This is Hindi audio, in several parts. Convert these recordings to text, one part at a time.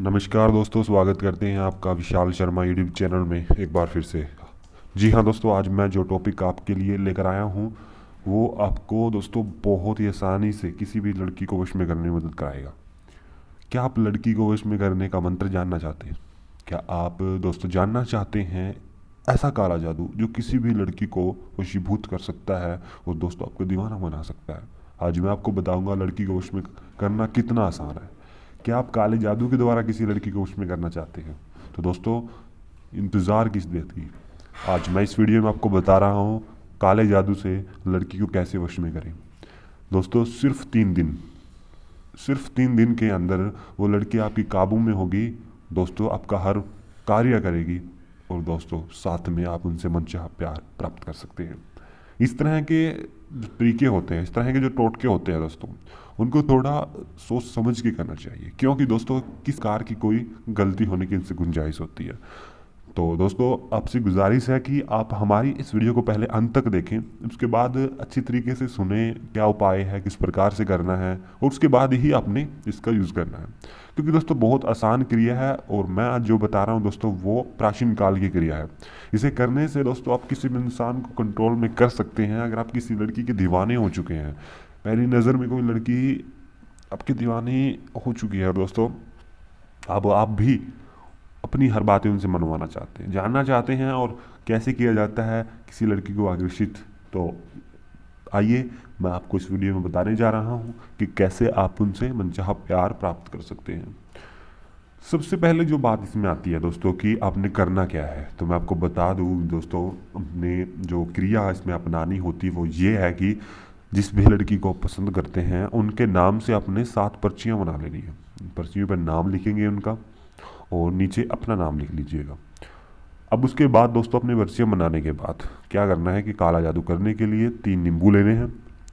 नमस्कार दोस्तों स्वागत करते हैं आपका विशाल शर्मा यूट्यूब चैनल में एक बार फिर से जी हाँ दोस्तों आज मैं जो टॉपिक आपके लिए लेकर आया हूँ वो आपको दोस्तों बहुत ही आसानी से किसी भी लड़की को वश में करने में मदद कराएगा क्या आप लड़की को वश में करने का मंत्र जानना चाहते हैं क्या आप दोस्तों जानना चाहते हैं ऐसा काला जादू जो किसी भी लड़की को वशीभूत कर सकता है और दोस्तों आपको दीवाना बना सकता है आज मैं आपको बताऊंगा लड़की को वश में करना कितना आसान है कि आप काले जादू के द्वारा किसी लड़की को उसमें करना चाहते हैं तो दोस्तों इंतज़ार किस बात की आज मैं इस वीडियो में आपको बता रहा हूँ काले जादू से लड़की को कैसे वश में करें दोस्तों सिर्फ तीन दिन सिर्फ तीन दिन के अंदर वो लड़की आपकी काबू में होगी दोस्तों आपका हर कार्य करेगी और दोस्तों साथ में आप उनसे मनचाह प्यार प्राप्त कर सकते हैं इस तरह के तरीके होते हैं इस तरह के जो टोटके होते हैं दोस्तों उनको थोड़ा सोच समझ के करना चाहिए क्योंकि दोस्तों किस कार की कोई गलती होने की इनसे गुंजाइश होती है तो दोस्तों आपसे गुजारिश है कि आप हमारी इस वीडियो को पहले अंत तक देखें उसके बाद अच्छी तरीके से सुने क्या उपाय है किस प्रकार से करना है और उसके बाद ही आपने इसका यूज़ करना है क्योंकि दोस्तों बहुत आसान क्रिया है और मैं आज जो बता रहा हूँ दोस्तों वो प्राचीन काल की क्रिया है इसे करने से दोस्तों आप किसी भी इंसान को कंट्रोल में कर सकते हैं अगर आप किसी लड़की के दीवाने हो चुके हैं पहली नज़र में कोई लड़की आपकी दीवानी हो चुकी है दोस्तों अब आप भी अपनी हर बातें उनसे मनवाना चाहते हैं जानना चाहते हैं और कैसे किया जाता है किसी लड़की को आकर्षित तो आइए मैं आपको इस वीडियो में बताने जा रहा हूँ कि कैसे आप उनसे मनचाह प्यार प्राप्त कर सकते हैं सबसे पहले जो बात इसमें आती है दोस्तों कि आपने करना क्या है तो मैं आपको बता दूँ दोस्तों अपने जो क्रिया इसमें अपनानी होती वो ये है कि जिस भी लड़की को पसंद करते हैं उनके नाम से आपने सात पर्चियाँ बना लेनी है पर्चियों पर नाम लिखेंगे उनका और नीचे अपना नाम लिख लीजिएगा अब उसके बाद दोस्तों अपने पर्चियाँ बनाने के बाद क्या करना है कि काला जादू करने के लिए तीन नींबू लेने हैं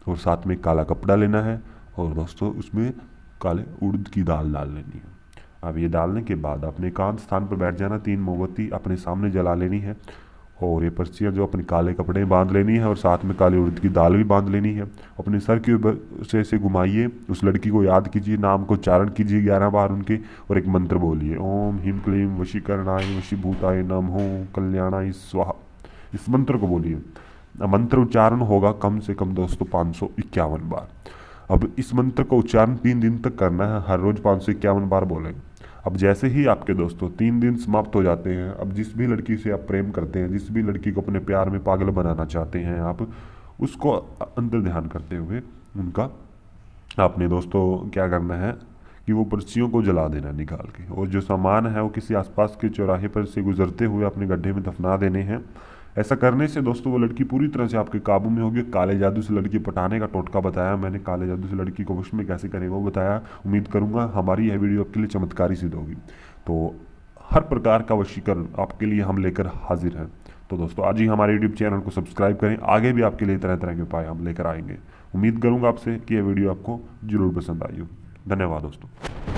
और साथ में काला कपड़ा लेना है और दोस्तों उसमें काले उड़द की दाल डाल लेनी है अब ये डालने के बाद अपने एकांत स्थान पर बैठ जाना तीन मोमबत्ती अपने सामने जला लेनी है और ये पर्ची है जो अपने काले कपड़े बांध लेनी है और साथ में काली उड़द की दाल भी बांध लेनी है अपने सर के ऊपर से ऐसे घुमाइए उस लड़की को याद कीजिए नाम को उच्चारण कीजिए ग्यारह बार उनके और एक मंत्र बोलिए ओम हिम क्लीम वशीकरणाय वशीभूताय नम हो कल्याणाय स्वाहा इस मंत्र को बोलिए मंत्र उच्चारण होगा कम से कम दोस्तों पाँच सौ इक्यावन बार अब इस मंत्र का उच्चारण तीन दिन तक करना है हर रोज पाँच सौ इक्यावन बार बोलेंगे अब जैसे ही आपके दोस्तों तीन दिन समाप्त हो जाते हैं अब जिस भी लड़की से आप प्रेम करते हैं जिस भी लड़की को अपने प्यार में पागल बनाना चाहते हैं आप उसको अंतर ध्यान करते हुए उनका आपने दोस्तों क्या करना है कि वो पर्चियों को जला देना निकाल के और जो सामान है वो किसी आसपास के चौराहे पर से गुजरते हुए अपने गड्ढे में दफना देने हैं ऐसा करने से दोस्तों वो लड़की पूरी तरह से आपके काबू में होगी काले जादू से लड़की पटाने का टोटका बताया मैंने काले जादू से लड़की को वश में कैसे करें वो बताया उम्मीद करूँगा हमारी यह वीडियो आपके लिए चमत्कारी सिद्ध होगी तो हर प्रकार का वशीकरण आपके लिए हम लेकर हाजिर हैं तो दोस्तों आज ही हमारे यूट्यूब चैनल को सब्सक्राइब करें आगे भी आपके लिए तरह तरह के उपाय हम लेकर आएंगे उम्मीद करूँगा आपसे कि यह वीडियो आपको जरूर पसंद आई हो धन्यवाद दोस्तों